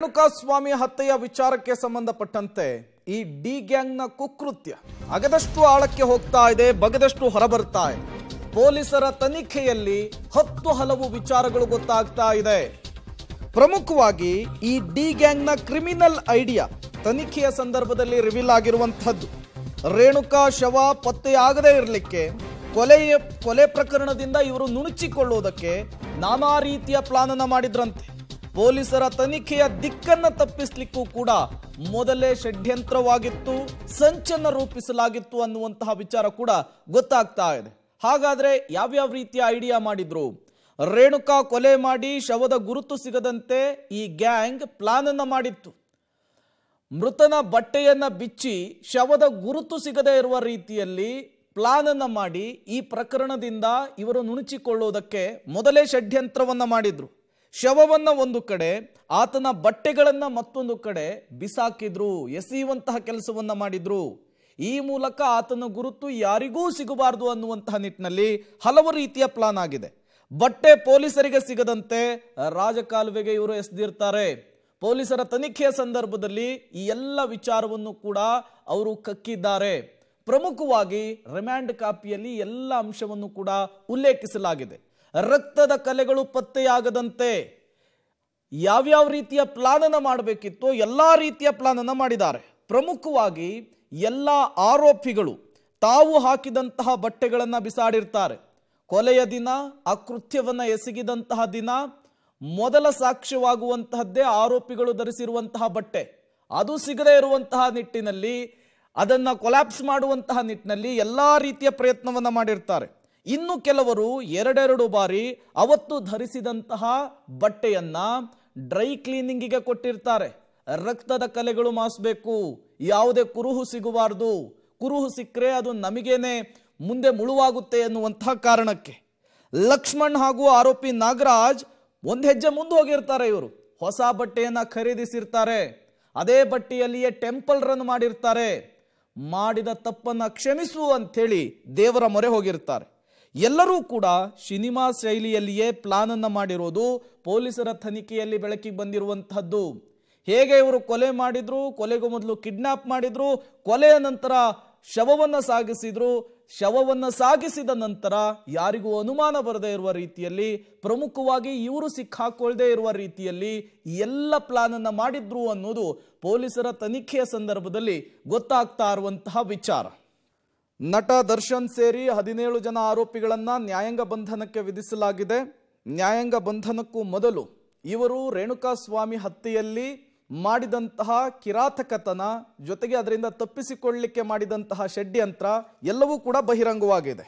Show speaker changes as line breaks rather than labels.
ರೇಣುಕಾಸ್ವಾಮಿ ಹತ್ಯೆಯ ವಿಚಾರಕ್ಕೆ ಸಂಬಂಧಪಟ್ಟಂತೆ ಈ ಡಿ ಗ್ಯಾಂಗ್ನ ಕುಕೃತ್ಯ ಅಗದಷ್ಟು ಆಳಕ್ಕೆ ಹೋಗ್ತಾ ಇದೆ ಬಗದಷ್ಟು ಹೊರಬರ್ತಾ ಇದೆ ಪೊಲೀಸರ ತನಿಖೆಯಲ್ಲಿ ಹತ್ತು ಹಲವು ವಿಚಾರಗಳು ಗೊತ್ತಾಗ್ತಾ ಇದೆ ಪ್ರಮುಖವಾಗಿ ಈ ಡಿ ಗ್ಯಾಂಗ್ನ ಕ್ರಿಮಿನಲ್ ಐಡಿಯಾ ತನಿಖೆಯ ಸಂದರ್ಭದಲ್ಲಿ ರಿವೀಲ್ ಆಗಿರುವಂಥದ್ದು ರೇಣುಕಾ ಶವ ಪತ್ತೆಯಾಗದೇ ಇರಲಿಕ್ಕೆ ಕೊಲೆ ಕೊಲೆ ಪ್ರಕರಣದಿಂದ ಇವರು ನುಣುಚಿಕೊಳ್ಳುವುದಕ್ಕೆ ನಾನಾ ರೀತಿಯ ಪ್ಲಾನನ್ನು ಮಾಡಿದ್ರಂತೆ ಪೊಲೀಸರ ತನಿಖೆಯ ದಿಕ್ಕನ್ನು ತಪ್ಪಿಸ್ಲಿಕ್ಕೂ ಕೂಡ ಮೊದಲೇ ಷಡ್ಯಂತ್ರವಾಗಿತ್ತು ಸಂಚನ ರೂಪಿಸಲಾಗಿತ್ತು ಅನ್ನುವಂತಹ ವಿಚಾರ ಕೂಡ ಗೊತ್ತಾಗ್ತಾ ಇದೆ ಹಾಗಾದ್ರೆ ಯಾವ್ಯಾವ ರೀತಿಯ ಐಡಿಯಾ ಮಾಡಿದ್ರು ರೇಣುಕಾ ಕೊಲೆ ಮಾಡಿ ಶವದ ಗುರುತು ಸಿಗದಂತೆ ಈ ಗ್ಯಾಂಗ್ ಪ್ಲಾನ್ ಅನ್ನ ಮಾಡಿತ್ತು ಮೃತನ ಬಟ್ಟೆಯನ್ನ ಬಿಚ್ಚಿ ಶವದ ಗುರುತು ಸಿಗದೇ ಇರುವ ರೀತಿಯಲ್ಲಿ ಪ್ಲಾನ್ ಅನ್ನ ಮಾಡಿ ಈ ಪ್ರಕರಣದಿಂದ ಇವರು ನುಣುಚಿಕೊಳ್ಳುವುದಕ್ಕೆ ಮೊದಲೇ ಷಡ್ಯಂತ್ರವನ್ನ ಮಾಡಿದ್ರು ಶವವನ್ನು ಒಂದು ಕಡೆ ಆತನ ಬಟ್ಟೆಗಳನ್ನು ಮತ್ತೊಂದು ಕಡೆ ಬಿಸಾಕಿದ್ರು ಎಸೆಯುವಂತಹ ಕೆಲಸವನ್ನು ಮಾಡಿದ್ರು ಈ ಮೂಲಕ ಆತನ ಗುರುತು ಯಾರಿಗೂ ಸಿಗಬಾರದು ಅನ್ನುವಂತಹ ನಿಟ್ಟಿನಲ್ಲಿ ಹಲವು ರೀತಿಯ ಪ್ಲಾನ್ ಆಗಿದೆ ಬಟ್ಟೆ ಪೊಲೀಸರಿಗೆ ಸಿಗದಂತೆ ರಾಜಕಾಲುವೆಗೆ ಇವರು ಎಸೆದಿರ್ತಾರೆ ಪೊಲೀಸರ ತನಿಖೆಯ ಸಂದರ್ಭದಲ್ಲಿ ಈ ಎಲ್ಲ ವಿಚಾರವನ್ನು ಕೂಡ ಅವರು ಕಕ್ಕಿದ್ದಾರೆ ಪ್ರಮುಖವಾಗಿ ರಿಮ್ಯಾಂಡ್ ಕಾಪಿಯಲ್ಲಿ ಎಲ್ಲ ಅಂಶವನ್ನು ಕೂಡ ಉಲ್ಲೇಖಿಸಲಾಗಿದೆ ರಕ್ತದ ಕಲೆಗಳು ಪತ್ತೆಯಾಗದಂತೆ ಯಾವ್ಯಾವ ರೀತಿಯ ಪ್ಲಾನನ್ನು ಮಾಡಬೇಕಿತ್ತು ಎಲ್ಲ ರೀತಿಯ ಪ್ಲಾನನ್ನು ಮಾಡಿದ್ದಾರೆ ಪ್ರಮುಖವಾಗಿ ಎಲ್ಲ ಆರೋಪಿಗಳು ತಾವು ಹಾಕಿದಂತಹ ಬಟ್ಟೆಗಳನ್ನು ಬಿಸಾಡಿರ್ತಾರೆ ಕೊಲೆಯ ದಿನ ಆ ಎಸಗಿದಂತಹ ದಿನ ಮೊದಲ ಸಾಕ್ಷ್ಯವಾಗುವಂತಹದ್ದೇ ಆರೋಪಿಗಳು ಧರಿಸಿರುವಂತಹ ಬಟ್ಟೆ ಅದು ಸಿಗದೇ ಇರುವಂತಹ ನಿಟ್ಟಿನಲ್ಲಿ ಅದನ್ನು ಕೊಲ್ಯಾಪ್ಸ್ ಮಾಡುವಂತಹ ನಿಟ್ಟಿನಲ್ಲಿ ಎಲ್ಲ ರೀತಿಯ ಪ್ರಯತ್ನವನ್ನು ಮಾಡಿರ್ತಾರೆ ಇನ್ನು ಕೆಲವರು ಎರಡೆರಡು ಬಾರಿ ಅವತ್ತು ಧರಿಸಿದಂತಹ ಬಟ್ಟೆಯನ್ನ ಡ್ರೈ ಕ್ಲೀನಿಂಗಿಗೆ ಕೊಟ್ಟಿರ್ತಾರೆ ರಕ್ತದ ಕಲೆಗಳು ಮಾಸಬೇಕು ಯಾವುದೇ ಕುರುಹು ಸಿಗಬಾರ್ದು ಕುರುಹು ಸಿಕ್ಕರೆ ಅದು ನಮಗೇನೆ ಮುಂದೆ ಮುಳುವಾಗುತ್ತೆ ಎನ್ನುವಂತಹ ಕಾರಣಕ್ಕೆ ಲಕ್ಷ್ಮಣ್ ಹಾಗೂ ಆರೋಪಿ ನಾಗರಾಜ್ ಒಂದು ಹೆಜ್ಜೆ ಮುಂದೆ ಹೋಗಿರ್ತಾರೆ ಇವರು ಹೊಸ ಬಟ್ಟೆಯನ್ನ ಖರೀದಿಸಿರ್ತಾರೆ ಅದೇ ಬಟ್ಟೆಯಲ್ಲಿಯೇ ಟೆಂಪಲ್ ರನ್ ಮಾಡಿರ್ತಾರೆ ಮಾಡಿದ ತಪ್ಪನ್ನು ಕ್ಷಮಿಸು ಹೇಳಿ ದೇವರ ಮೊರೆ ಹೋಗಿರ್ತಾರೆ ಎಲ್ಲರೂ ಕೂಡ ಸಿನಿಮಾ ಶೈಲಿಯಲ್ಲಿಯೇ ಪ್ಲಾನನ್ನು ಮಾಡಿರೋದು ಪೊಲೀಸರ ತನಿಖೆಯಲ್ಲಿ ಬೆಳಕಿಗೆ ಬಂದಿರುವಂತಹದ್ದು ಹೇಗೆ ಇವರು ಕೊಲೆ ಮಾಡಿದ್ರು ಕೊಲೆಗೂ ಮೊದಲು ಕಿಡ್ನಾಪ್ ಮಾಡಿದ್ರು ಕೊಲೆಯ ನಂತರ ಶವವನ್ನು ಸಾಗಿಸಿದ್ರು ಶವವನ್ನು ಸಾಗಿಸಿದ ನಂತರ ಯಾರಿಗೂ ಅನುಮಾನ ಬರದೇ ಇರುವ ರೀತಿಯಲ್ಲಿ ಪ್ರಮುಖವಾಗಿ ಇವರು ಸಿಕ್ಕಾಕೊಳ್ಳದೆ ಇರುವ ರೀತಿಯಲ್ಲಿ ಎಲ್ಲ ಪ್ಲಾನನ್ನು ಮಾಡಿದ್ರು ಅನ್ನೋದು ಪೊಲೀಸರ ತನಿಖೆಯ ಸಂದರ್ಭದಲ್ಲಿ ಗೊತ್ತಾಗ್ತಾ ಇರುವಂತಹ ವಿಚಾರ ನಟ ದರ್ಶನ್ ಸೇರಿ ಹದಿನೇಳು ಜನ ಆರೋಪಿಗಳನ್ನು ನ್ಯಾಯಾಂಗ ಬಂಧನಕ್ಕೆ ವಿಧಿಸಲಾಗಿದೆ ನ್ಯಾಯಾಂಗ ಬಂಧನಕ್ಕೂ ಮೊದಲು ಇವರು ರೇಣುಕಾಸ್ವಾಮಿ ಹತ್ಯೆಯಲ್ಲಿ ಮಾಡಿದಂತಹ ಕಿರಾತಕತನ ಜೊತೆಗೆ ಅದರಿಂದ ತಪ್ಪಿಸಿಕೊಳ್ಳಲಿಕ್ಕೆ ಮಾಡಿದಂತಹ ಷಡ್ಯಂತ್ರ ಎಲ್ಲವೂ ಕೂಡ ಬಹಿರಂಗವಾಗಿದೆ